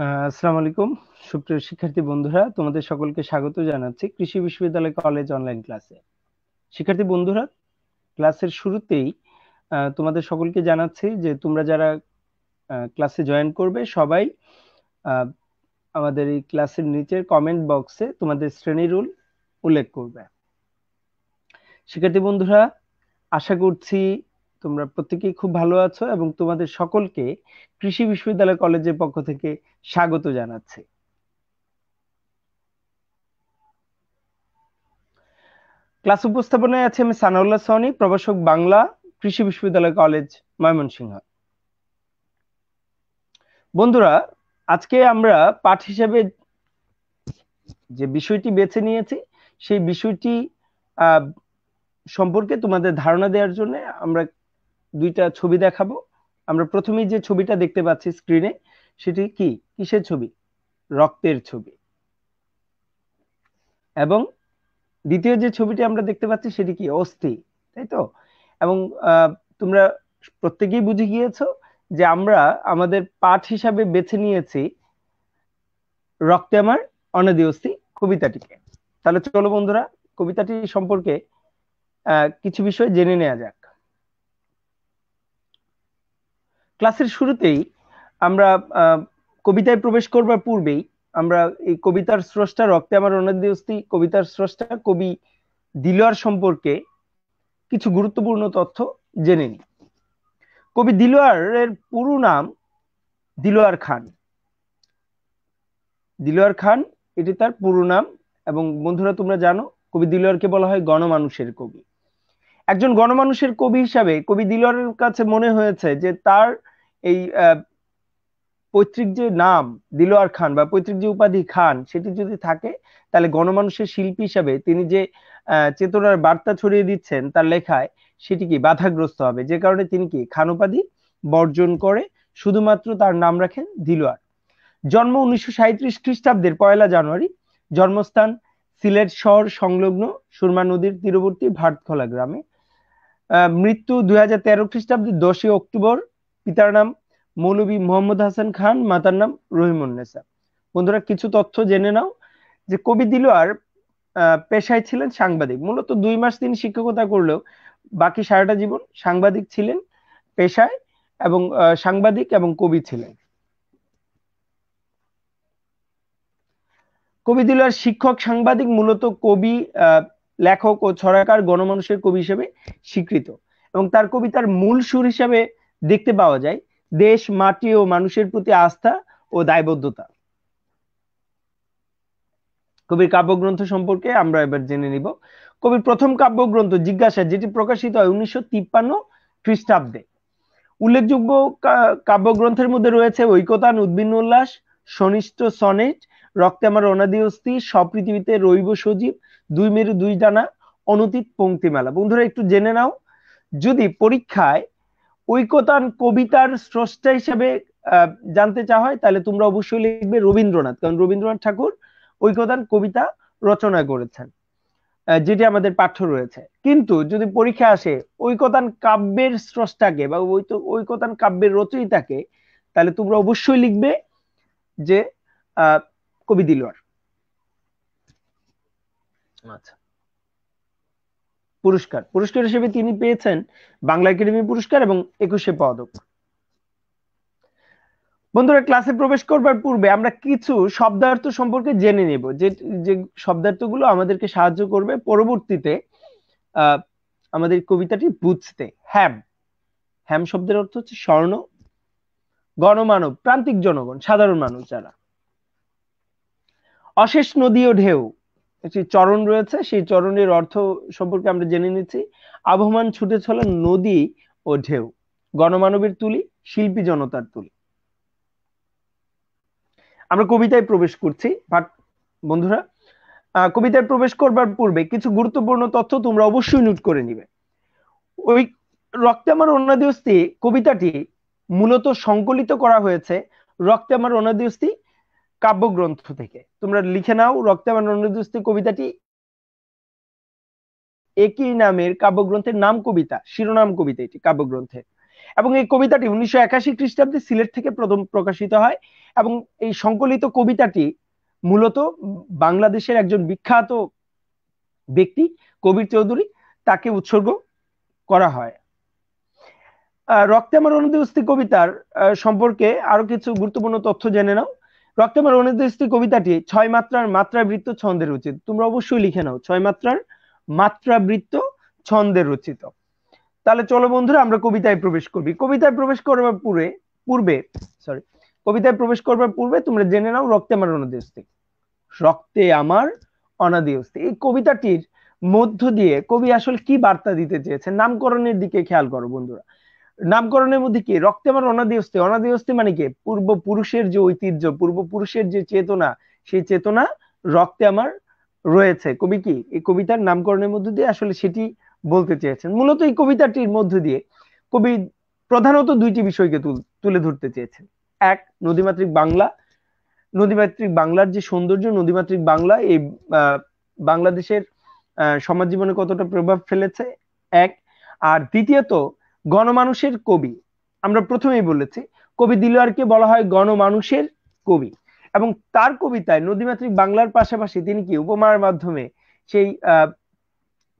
আসসালামু আলাইকুম সুপ্রিয় শিক্ষার্থী বন্ধুরা তোমাদের সকলকে স্বাগত জানাচ্ছি কৃষি বিশ্ববিদ্যালয় কলেজ অনলাইন ক্লাসে শিক্ষার্থী বন্ধুরা ক্লাসের শুরুতেই তোমাদের সকলকে জানাচ্ছি যে তোমরা যারা ক্লাসে জয়েন করবে সবাই আমাদের এই ক্লাসের নিচের কমেন্ট বক্সে তোমাদের শ্রেণী রুল উল্লেখ করবে শিক্ষার্থী বন্ধুরা আশা করছি তোমরা প্রত্যেকেই খুব ভালো আছো এবং তোমাদের সকলকে কৃষি বিশ্ববিদ্যালয় কলেজের পক্ষ থেকে স্বাগত জানাচ্ছি ক্লাস উপস্থাপনায় আছে আমি সানাউল্লাহ সনি প্রভাষক বাংলা কৃষি বিশ্ববিদ্যালয় কলেজ ময়মনসিংহ বন্ধুরা আজকে আমরা পাঠ হিসেবে যে বিষয়টি বেছে নিয়েছি সেই বিষয়টি সম্পর্কে তোমাদের ধারণা দেওয়ার জন্য আমরা দুইটা ছবি দেখাবো আমরা প্রথমেই যে ছবিটা দেখতে পাচ্ছি স্ক্রিনে সেটি কি কিসের ছবি রক্তের ছবি এবং দ্বিতীয় যে ছবিটি আমরা দেখতে পাচ্ছি সেটি কি অস্থি তাই তো এবং তোমরা প্রত্যেকেই বুঝে গিয়েছো যে আমরা আমাদের পাঠ হিসাবে বেছে নিয়েছি রক্তে আমার অনাদি অস্থি কবিতাটিকে তাহলে চলো বন্ধুরা কবিতাটি সম্পর্কে কিছু বিষয় জেনে নেওয়া যাক ক্লাসের শুরুতেই আমরা কবিতায় প্রবেশ করবার পূর্বেই আমরা এই কবিতার স্রষ্টা রক্তে আমার অনাদিস্তি কবিতার স্রষ্টা কবি দিলোয়ার সম্পর্কে কিছু গুরুত্বপূর্ণ তথ্য জেনে নিই কবি দিলোয়ারের পুরো নাম দিলোয়ার খান দিলোয়ার খান এটি তার পুরো নাম এবং বন্ধুরা তোমরা জানো কবি দিলোয়ারকে বলা হয় গণমানুষের কবি একজন গণমানুষের কবি হিসাবে কবি দিলোয়ারের কাছে মনে হয়েছে যে তার এই পৈতৃক যে নাম দিলোয়ার খান বা পৈতৃক যে উপাধি খান সেটি যদি থাকে তাহলে গণমানুষের শিল্পী হিসাবে তিনি যে চেতনার বার্তা ছড়িয়ে দিচ্ছেন তার লেখায় সেটি কি বাধাগ্রস্ত হবে যে কারণে তিনি কি খান উপাধি বর্জন করে শুধুমাত্র তার নাম রাখেন দিলোয়ার জন্ম উনিশশো সাঁত্রিশ খ্রিস্টাব্দের পয়লা জানুয়ারি জন্মস্থান সিলেট শহর সংলগ্ন সুরমা নদীর তীরবর্তী ভাটখোলা গ্রামে মৃত্যু দুই হাজার তেরো খ্রিস্টাব্দে দশই অক্টোবর পিতার নাম মৌলবী মোহাম্মদ হাসান খান মাতার নাম রহিমুন্নেসা বন্ধুরা কিছু তথ্য জেনে নাও যে কবি দিলোয়ার পেশায় ছিলেন সাংবাদিক মূলত দুই মাস তিনি শিক্ষকতা করলেও বাকি সারাটা জীবন সাংবাদিক ছিলেন পেশায় এবং সাংবাদিক এবং কবি ছিলেন কবি দিলোয়ার শিক্ষক সাংবাদিক মূলত কবি লেখক ও ছড়াকার গণমানুষের কবি হিসেবে স্বীকৃত এবং তার কবিতার মূল সুর হিসাবে দেখতে পাওয়া যায় দেশ মাটি ও মানুষের প্রতি আস্থা ও দায়বদ্ধতা কবির কাব্যগ্রন্থ সম্পর্কে আমরা এবার জেনে নিব কবির প্রথম কাব্যগ্রন্থ জিজ্ঞাসা যেটি প্রকাশিত হয় উনিশশো তিপ্পান্ন খ্রিস্টাব্দে উল্লেখযোগ্য কাব্যগ্রন্থের মধ্যে রয়েছে ঐকতান উদ্ভিন্ন উল্লাস সনিষ্ঠ সনেট রক্তে আমার অনাদি অস্থি সপৃথিবীতে রইব সজীব দুই মেরু দুই ডানা অনতীত পঙ্ক্তিমেলা বন্ধুরা একটু জেনে নাও যদি পরীক্ষায় ঐকতান কবিতার স্রষ্টা হিসেবে জানতে চা হয় তাহলে তোমরা অবশ্যই লিখবে রবীন্দ্রনাথ কারণ রবীন্দ্রনাথ ঠাকুর ঐকতান কবিতা রচনা করেছেন যেটি আমাদের পাঠ্য রয়েছে কিন্তু যদি পরীক্ষা আসে ঐকতান কাব্যের স্রষ্টাকে বা ঐকতান কাব্যের রচয়িতাকে তাহলে তোমরা অবশ্যই লিখবে যে আহ কবি দিলোয়ার আচ্ছা পুরস্কার পুরস্কার হিসেবে তিনি পেয়েছেন বাংলা একাডেমি পুরস্কার এবং একুশে পদক বন্ধুরা ক্লাসে প্রবেশ করবার পূর্বে আমরা কিছু শব্দার্থ সম্পর্কে জেনে নেব যে যে শব্দার্থগুলো আমাদেরকে সাহায্য করবে পরবর্তীতে আমাদের কবিতাটি বুঝতে হ্যাম হ্যাম শব্দের অর্থ হচ্ছে স্বর্ণ গণমানব প্রান্তিক জনগণ সাধারণ মানুষ যারা অশেষ নদী ও ঢেউ একটি চরণ রয়েছে সেই চরণের অর্থ সম্পর্কে আমরা জেনে নিচ্ছি আবহমান ছুটে চলে নদী ও ঢেউ গণমানবের তুলি শিল্পী জনতার তুলি আমরা কবিতায় প্রবেশ করছি বন্ধুরা কবিতায় প্রবেশ করবার পূর্বে কিছু গুরুত্বপূর্ণ তথ্য তোমরা অবশ্যই নোট করে নিবে ওই রক্তামার অনাদিস্তি কবিতাটি মূলত সংকলিত করা হয়েছে রক্তামার অনাদিস্তি কাব্যগ্রন্থ থেকে তোমরা লিখে নাও রক্তমান রণদুস্তি কবিতাটি একই নামের কাব্যগ্রন্থের নাম কবিতা শিরোনাম কবিতা এটি কাব্যগ্রন্থে এবং এই কবিতাটি উনিশশো একাশি খ্রিস্টাব্দে সিলেট থেকে প্রথম প্রকাশিত হয় এবং এই সংকলিত কবিতাটি মূলত বাংলাদেশের একজন বিখ্যাত ব্যক্তি কবির চৌধুরী তাকে উৎসর্গ করা হয় রক্তে আমার অনুদস্তি কবিতার সম্পর্কে আরো কিছু গুরুত্বপূর্ণ তথ্য জেনে নাও রক্তমার অনুদেশটি কবিতাটি ছয় মাত্রার মাত্রা বৃত্ত ছন্দের রচিত তোমরা অবশ্যই লিখে নাও ছয় মাত্রার মাত্রা বৃত্ত ছন্দের রচিত তাহলে চলো বন্ধুরা আমরা কবিতায় প্রবেশ করবি কবিতায় প্রবেশ করবার পূর্বে পূর্বে সরি কবিতায় প্রবেশ করবার পূর্বে তোমরা জেনে নাও রক্তে আমার অনাদি রক্তে আমার অনাদি এই কবিতাটির মধ্য দিয়ে কবি আসলে কি বার্তা দিতে চেয়েছেন নামকরণের দিকে খেয়াল করো বন্ধুরা নামকরণের মধ্যে কি রক্তে আমার মানে অনাদিহস্তি অনাদিহস্তি মানে কি পূর্বপুরুষের যে ঐতিহ্য পূর্বপুরুষের যে চেতনা সেই চেতনা রক্তে আমার রয়েছে কবি কি এই কবিতার নামকরণের মধ্য দিয়ে আসলে সেটি বলতে চেয়েছেন মূলত এই কবিতাটির মধ্য দিয়ে কবি প্রধানত দুইটি বিষয়কে তুলে ধরতে চেয়েছেন এক নদীমাতৃক বাংলা নদীমাতৃক বাংলার যে সৌন্দর্য নদীমাতৃক বাংলা এই বাংলাদেশের সমাজ জীবনে কতটা প্রভাব ফেলেছে এক আর দ্বিতীয়ত গণমানুষের কবি আমরা প্রথমেই বলেছি কবি দিলোয়ারকে বলা হয় গণমানুষের কবি এবং তার কবিতায় নদীমাতৃক বাংলার পাশাপাশি তিনি কি উপমার মাধ্যমে সেই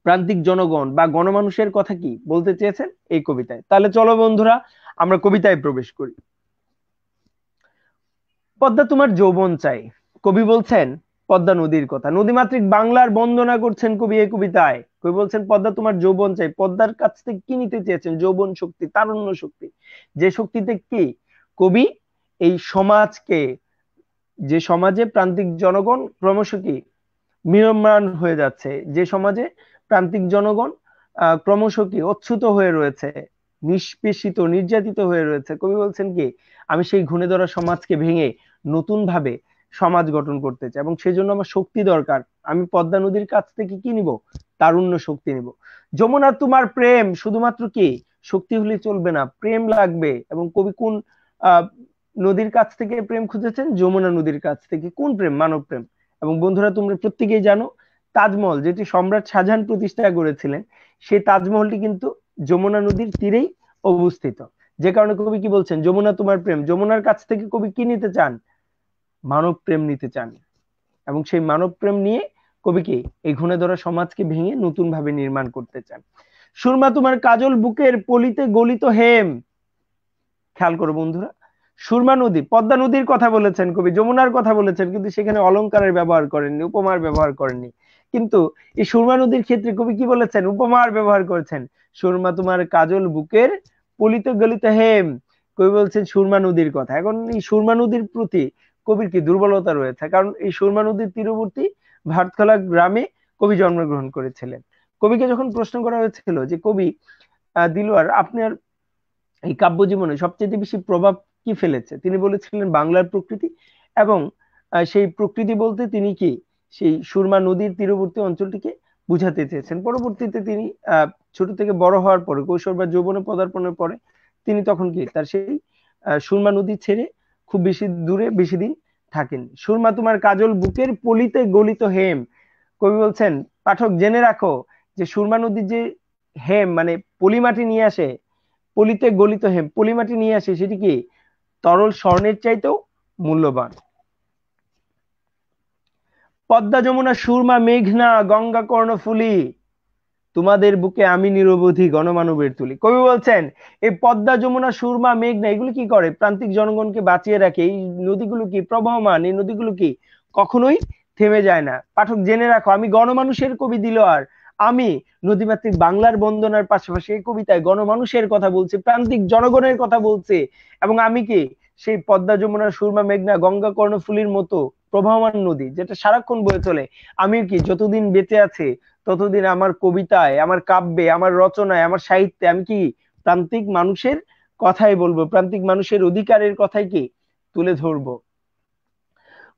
প্রান্তিক জনগণ বা গণমানুষের কথা কি বলতে চেয়েছেন এই কবিতায় তাহলে চলো বন্ধুরা আমরা কবিতায় প্রবেশ করি পদ্মা তোমার যৌবন চাই কবি বলছেন পদ্মা নদীর কথা নদীমাতৃক বাংলার বন্দনা করছেন কবি এ কবিতায় কবি বলছেন পদ্মা তোমার যৌবন চাই পদ্মার কাছ থেকে কি নিতে চেয়েছেন যৌবন শক্তি তারুণ্য শক্তি যে শক্তিতে কি কবি এই সমাজকে যে সমাজে প্রান্তিক জনগণ ক্রমশ কি মিয়মান হয়ে যাচ্ছে যে সমাজে প্রান্তিক জনগণ ক্রমশ কি অচ্ছুত হয়ে রয়েছে নিষ্পেষিত নির্যাতিত হয়ে রয়েছে কবি বলছেন কি আমি সেই ঘুণে ধরা সমাজকে ভেঙে নতুন ভাবে সমাজ গঠন করতে চাই এবং সেই জন্য আমার শক্তি দরকার আমি পদ্মা নদীর কাছ থেকে কি নিব তারুণ্য শক্তি নিব যমুনা তোমার প্রেম শুধুমাত্র কি শক্তি হলে চলবে না প্রেম লাগবে এবং কবি কোন নদীর কাছ থেকে প্রেম খুঁজেছেন যমুনা নদীর কাছ থেকে কোন প্রেম মানব প্রেম এবং বন্ধুরা তোমরা প্রত্যেকেই জানো তাজমহল যেটি সম্রাট শাহজাহান প্রতিষ্ঠা করেছিলেন সেই তাজমহলটি কিন্তু যমুনা নদীর তীরেই অবস্থিত যে কারণে কবি কি বলছেন যমুনা তোমার প্রেম যমুনার কাছ থেকে কবি কি নিতে চান মানব প্রেম নিতে চান এবং সেই মানব প্রেম নিয়ে কবিকে এই ঘুণে ধরা সমাজকে ভেঙে নতুন ভাবে নির্মাণ করতে চান সুরমা তোমার কাজল বুকের পলিতে গলিত হেম খেয়াল করো বন্ধুরা সুরমা নদী পদ্মা নদীর কথা বলেছেন কবি যমুনার কথা বলেছেন কিন্তু সেখানে অলঙ্কারের ব্যবহার করেননি উপমার ব্যবহার করেননি কিন্তু এই সুরমা নদীর ক্ষেত্রে কবি কি বলেছেন উপমার ব্যবহার করেছেন সুরমা তোমার কাজল বুকের পলিত গলিত হেম কবি বলছেন সুরমা নদীর কথা এখন এই সুরমা নদীর প্রতি কবির কি দুর্বলতা রয়েছে কারণ এই সুরমা নদীর তীরবর্তী ভারতখলা গ্রামে কবি জন্মগ্রহণ করেছিলেন কবিকে যখন প্রশ্ন করা হয়েছিল যে কবি দিলওয়ার আপনার এই কাব্য জীবনে সবচেয়ে বেশি প্রভাব কি ফেলেছে তিনি বলেছিলেন বাংলার প্রকৃতি এবং সেই প্রকৃতি বলতে তিনি কি সেই সুরমা নদীর তীরবর্তী অঞ্চলটিকে বুঝাতে চেয়েছেন পরবর্তীতে তিনি ছোট থেকে বড় হওয়ার পরে কৈশোর বা যৌবনে পদার্পণের পরে তিনি তখন কি তার সেই সুরমা নদী ছেড়ে খুব বেশি দূরে বেশি দিন থাকেন সুরমা তোমার কাজল বুকের পলিতে গলিত হেম কবি বলছেন পাঠক জেনে রাখো যে সুরমা নদীর যে হেম মানে পলিমাটি নিয়ে আসে পলিতে গলিত হেম পলিমাটি নিয়ে আসে সেটি কি তরল স্বর্ণের চাইতেও মূল্যবান পদ্মা যমুনা সুরমা মেঘনা গঙ্গা কর্ণফুলি তোমাদের বুকে আমি নিরবধি গণমানবের তুলি কবি বলছেন এই পদ্মা যমুনা সুরমা মেঘনা এগুলো কি করে প্রান্তিক জনগণকে বাঁচিয়ে রাখে এই নদীগুলো কি প্রবাহমান এই নদীগুলো কি কখনোই থেমে যায় না পাঠক জেনে রাখো আমি গণমানুষের কবি দিল আর আমি নদীমাতৃক বাংলার বন্দনার পাশাপাশি এই কবিতায় গণমানুষের কথা বলছি প্রান্তিক জনগণের কথা বলছে এবং আমি কি সেই পদ্মা যমুনা সুরমা মেঘনা গঙ্গা কর্ণফুলির মতো প্রবাহমান নদী যেটা সারাক্ষণ বয়ে চলে আমি কি যতদিন বেঁচে আছে ততদিন আমার কবিতায় আমার কাব্যে আমার রচনায় আমার সাহিত্যে আমি কি প্রান্তিক মানুষের কথাই বলবো প্রান্তিক মানুষের অধিকারের কথাই কি তুলে ধরব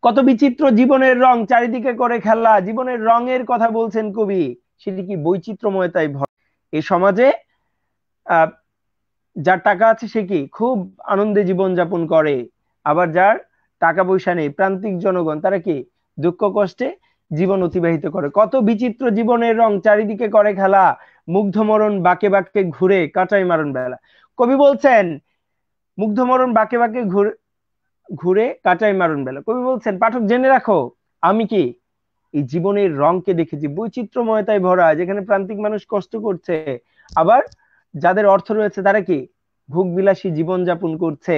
কত বিচিত্র জীবনের রং চারিদিকে করে খেলা জীবনের রঙের কথা বলছেন কবি সেটি কি বৈচিত্র্যময়তাই ভর এই সমাজে যার টাকা আছে সে কি খুব আনন্দে জীবন যাপন করে আবার যার টাকা পয়সা নেই প্রান্তিক জনগণ তারা কি দুঃখ কষ্টে জীবন অতিবাহিত করে কত বিচিত্র জীবনের রং চারিদিকে করে খেলা মুগ্ধ মরণ বাকে বাকে ঘুরে কাটাই মারণ বেলা কবি বলছেন মুগ্ধ মরণ বাকে বাকে ঘুরে ঘুরে কাটাই মারণ বেলা কবি বলছেন পাঠক জেনে রাখো আমি কি এই জীবনের রংকে দেখেছি বৈচিত্র্যময়তায় ভরা যেখানে প্রান্তিক মানুষ কষ্ট করছে আবার যাদের অর্থ রয়েছে তারা কি ভোগবিলাসী যাপন করছে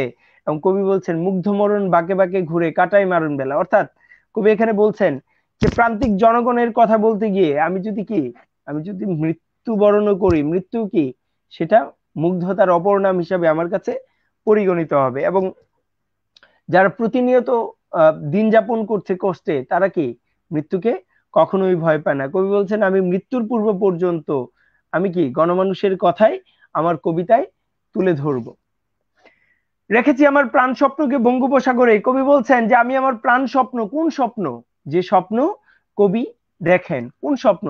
এবং কবি বলছেন মুগ্ধ মরণ বাঁকে বাঁকে ঘুরে কাটাই মারণ বেলা অর্থাৎ কবি এখানে বলছেন যে প্রান্তিক জনগণের কথা বলতে গিয়ে আমি যদি কি আমি যদি মৃত্যুবরণ করি মৃত্যু কি সেটা মুগ্ধতার অপর নাম হিসাবে আমার কাছে পরিগণিত হবে এবং যারা প্রতিনিয়ত দিন যাপন করছে কষ্টে তারা কি মৃত্যুকে কখনোই ভয় পায় না কবি বলছেন আমি মৃত্যুর পূর্ব পর্যন্ত আমি কি গণমানুষের কথাই আমার কবিতায় তুলে ধরবো রেখেছি আমার প্রাণ স্বপ্নকে বঙ্গোপসাগরে কবি বলছেন যে আমি আমার প্রাণ স্বপ্ন কোন স্বপ্ন যে স্বপ্ন কবি দেখেন কোন স্বপ্ন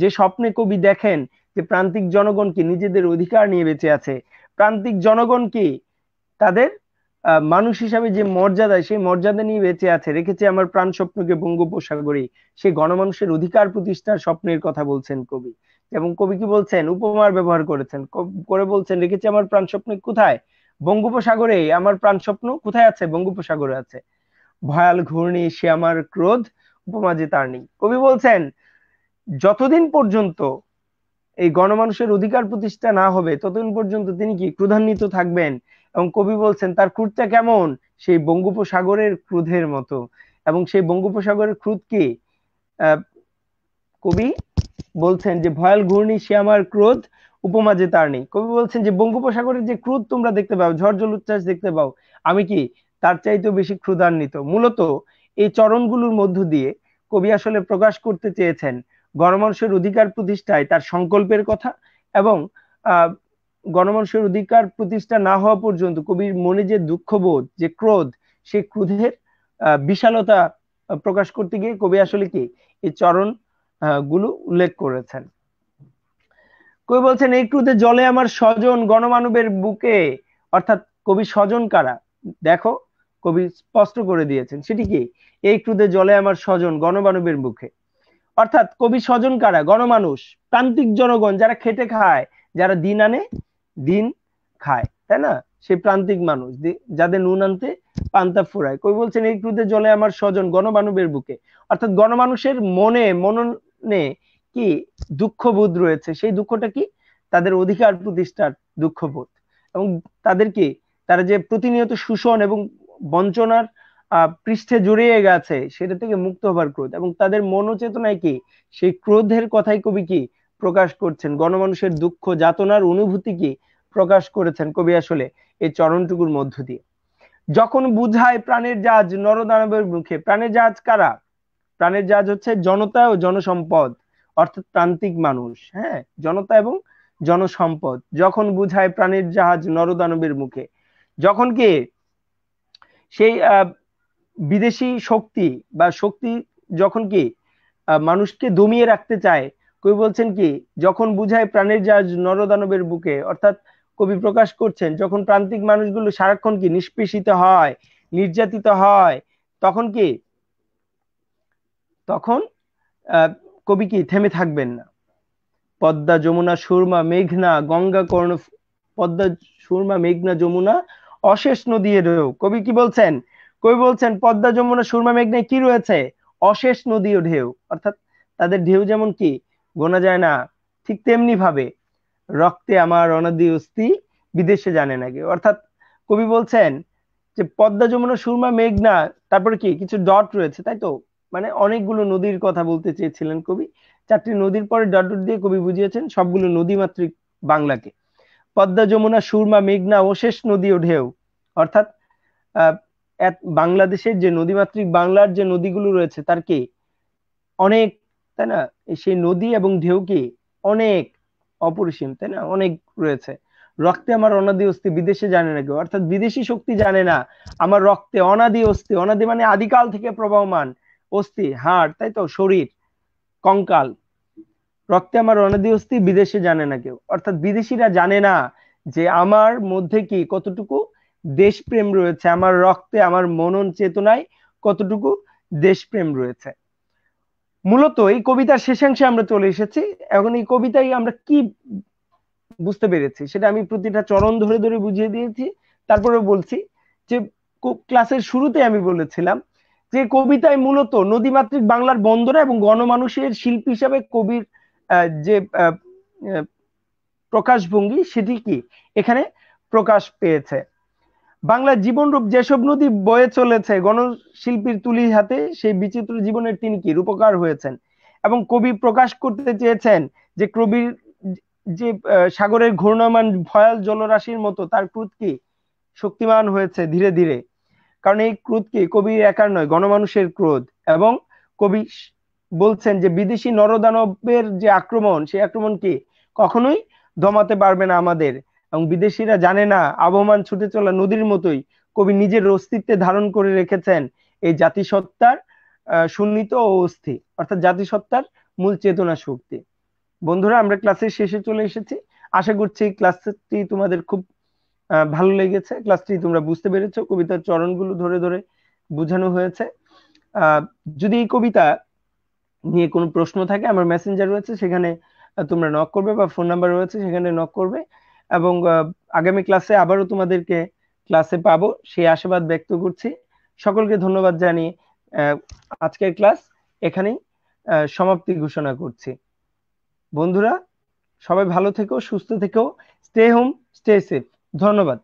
যে স্বপ্নে কবি দেখেন যে প্রান্তিক জনগণকে নিজেদের অধিকার নিয়ে বেঁচে আছে প্রান্তিক জনগণকে তাদের মানুষ হিসাবে যে মর্যাদা সেই মর্যাদা নিয়ে বেঁচে আছে রেখেছে আমার প্রাণ স্বপ্নকে বঙ্গোপসাগরে সেই গণমানুষের অধিকার প্রতিষ্ঠার স্বপ্নের কথা বলছেন কবি এবং কবি কি বলছেন উপমার ব্যবহার করেছেন করে বলছেন রেখেছে আমার প্রাণ স্বপ্ন কোথায় বঙ্গোপসাগরে আমার প্রাণ স্বপ্ন কোথায় আছে বঙ্গোপসাগরে আছে ভয়াল ঘূর্ণি সে আমার ক্রোধ উপমা যে তার নেই কবি বলছেন যতদিন পর্যন্ত এই গণমানুষের অধিকার প্রতিষ্ঠা না হবে ততদিন পর্যন্ত তিনি কি ক্রোধান্বিত থাকবেন এবং কবি বলছেন তার ক্রুদটা কেমন সেই বঙ্গোপসাগরের ক্রুধের মতো এবং সেই বঙ্গোপসাগরের ক্রুদ কি কবি বলছেন যে ভয়াল ঘূর্ণি সে আমার ক্রোধ উপমা যে তার নেই কবি বলছেন যে বঙ্গোপসাগরের যে ক্রুদ তোমরা দেখতে পাও ঝড় জল উচ্ছ্বাস দেখতে পাও আমি কি তার চাইতেও বেশি ক্ষুধান্বিত মূলত এই চরণগুলোর মধ্য দিয়ে কবি আসলে প্রকাশ করতে চেয়েছেন গণমানুষের অধিকার প্রতিষ্ঠায় তার সংকল্পের কথা এবং গণমানুষের অধিকার প্রতিষ্ঠা না হওয়া পর্যন্ত কবির মনে যে দুঃখবোধ যে ক্রোধ সেই ক্রোধের বিশালতা প্রকাশ করতে গিয়ে কবি আসলে কি এই চরণ গুলো উল্লেখ করেছেন কবি বলছেন একটুতে জলে আমার স্বজন গণমানবের বুকে অর্থাৎ কবি স্বজন কারা দেখো কবি স্পষ্ট করে দিয়েছেন সেটি কি এই ক্রুদে জলে আমার স্বজন গণমানবের মুখে অর্থাৎ কবি স্বজন কারা গণমানুষ প্রান্তিক জনগণ যারা খেটে খায় যারা দিন আনে দিন খায় তাই না সেই প্রান্তিক মানুষ যাদের নুন আনতে পান্তা ফুরায় কবি বলছেন এই ক্রুদে জলে আমার স্বজন গণমানবের বুকে অর্থাৎ গণমানুষের মনে মননে কি দুঃখবোধ রয়েছে সেই দুঃখটা কি তাদের অধিকার প্রতিষ্ঠার দুঃখবোধ এবং তাদেরকে তারা যে প্রতিনিয়ত শোষণ এবং বঞ্চনার পৃষ্ঠে জড়িয়ে গেছে সেটা থেকে মুক্ত হবার ক্রোধ এবং তাদের মনোচেতনায় কি সেই ক্রোধের কথাই কবি কি প্রকাশ করছেন গণমানুষের দুঃখ যাতনার অনুভূতি কি প্রকাশ করেছেন কবি আসলে এই চরণটুকুর মধ্য দিয়ে যখন বুঝায় প্রাণের জাহাজ নরদানবের মুখে প্রাণের জাহাজ কারা প্রাণের জাহাজ হচ্ছে জনতা ও জনসম্পদ অর্থাৎ প্রান্তিক মানুষ হ্যাঁ জনতা এবং জনসম্পদ যখন বুঝায় প্রাণীর জাহাজ নরদানবের মুখে যখন কে সেই বিদেশি শক্তি বা শক্তি যখন কি মানুষকে দমিয়ে রাখতে চায় কবি বলছেন কি যখন বুঝায় প্রাণের জাহাজ নরদানবের বুকে অর্থাৎ কবি প্রকাশ করছেন যখন প্রান্তিক মানুষগুলো সারাক্ষণ কি নিষ্পেষিত হয় নির্যাতিত হয় তখন কি তখন কবি কি থেমে থাকবেন না পদ্মা যমুনা সুরমা মেঘনা গঙ্গা কর্ণ পদ্মা সুরমা মেঘনা যমুনা অশেষ নদী এরও কবি কি বলছেন কবি বলছেন পদ্মা যমুনা সুরমা মেঘনায় কি রয়েছে অশেষ নদী ও ঢেউ অর্থাৎ তাদের ঢেউ যেমন কি গোনা যায় না ঠিক তেমনি ভাবে রক্তে আমার অনাদি অস্থি বিদেশে জানে না কেউ অর্থাৎ কবি বলছেন যে পদ্মা যমুনা সুরমা মেঘনা তারপরে কি কিছু ডট রয়েছে তাই তো মানে অনেকগুলো নদীর কথা বলতে চেয়েছিলেন কবি চারটি নদীর পরে ডট দিয়ে কবি বুঝিয়েছেন সবগুলো নদীমাতৃক বাংলাকে পদ্মা যমুনা সুরমা মেঘনা ও শেষ নদী ও ঢেউ অর্থাৎ বাংলাদেশের যে নদীমাতৃক বাংলার যে নদীগুলো রয়েছে তার কি অনেক তাই না সেই নদী এবং ঢেউ কি অনেক অপরিসীম তাই না অনেক রয়েছে রক্তে আমার অনাদি অস্তি বিদেশে জানে না কেউ অর্থাৎ বিদেশি শক্তি জানে না আমার রক্তে অনাদি অস্তি অনাদি মানে আদিকাল থেকে প্রবাহমান অস্থি হাড় তাই তো শরীর কঙ্কাল রক্তে আমার অনাদি অস্থি বিদেশে জানে না কেউ অর্থাৎ বিদেশিরা জানে না যে আমার মধ্যে কি কতটুকু দেশপ্রেম রয়েছে আমার রক্তে আমার মনন চেতনায় কতটুকু দেশপ্রেম রয়েছে মূলত এই কবিতার শেষাংশে আমরা চলে এসেছি এখন এই কবিতায় আমরা কি বুঝতে পেরেছি সেটা আমি প্রতিটা চরণ ধরে ধরে বুঝিয়ে দিয়েছি তারপরে বলছি যে ক্লাসের শুরুতে আমি বলেছিলাম যে কবিতায় মূলত নদীমাতৃক বাংলার বন্দরা এবং গণমানুষের শিল্প হিসাবে কবির যে প্রকাশভঙ্গি সেটি কি এখানে প্রকাশ পেয়েছে বাংলার জীবনরূপ যেসব নদী বয়ে চলেছে গণশিল্পীর তুলি হাতে সেই বিচিত্র জীবনের তিনি কি রূপকার হয়েছেন এবং কবি প্রকাশ করতে চেয়েছেন যে কবির যে সাগরের ঘূর্ণমান ভয়াল জলরাশির মতো তার ক্রুত কি শক্তিমান হয়েছে ধীরে ধীরে কারণ এই ক্রোধ কি একার নয় গণমানুষের ক্রোধ এবং কবি বলছেন যে বিদেশি নরদানবের যে আক্রমণ সেই আক্রমণ কি কখনোই দমাতে পারবে না আমাদের এবং বিদেশিরা জানে না আবহমান ছুটে চলা নদীর মতোই কবি নিজের অস্তিত্বে ধারণ করে রেখেছেন এই জাতিসত্তার সুন্নিত ও অস্থি অর্থাৎ জাতিসত্তার মূল চেতনা শক্তি বন্ধুরা আমরা ক্লাসের শেষে চলে এসেছি আশা করছি ক্লাসটি তোমাদের খুব ভালো লেগেছে ক্লাসটি তোমরা বুঝতে পেরেছো কবিতার চরণগুলো ধরে ধরে বোঝানো হয়েছে যদি এই কবিতা নিয়ে কোনো প্রশ্ন থাকে আমার মেসেঞ্জার রয়েছে সেখানে তোমরা নক করবে বা ফোন নাম্বার রয়েছে সেখানে নক করবে এবং আগামী ক্লাসে আবারও তোমাদেরকে ক্লাসে পাবো সেই আশীর্বাদ ব্যক্ত করছি সকলকে ধন্যবাদ জানিয়ে আজকের ক্লাস এখানেই সমাপ্তি ঘোষণা করছি বন্ধুরা সবাই ভালো থেকো সুস্থ থেকো স্টে হোম স্টে সেফ ধন্যবাদ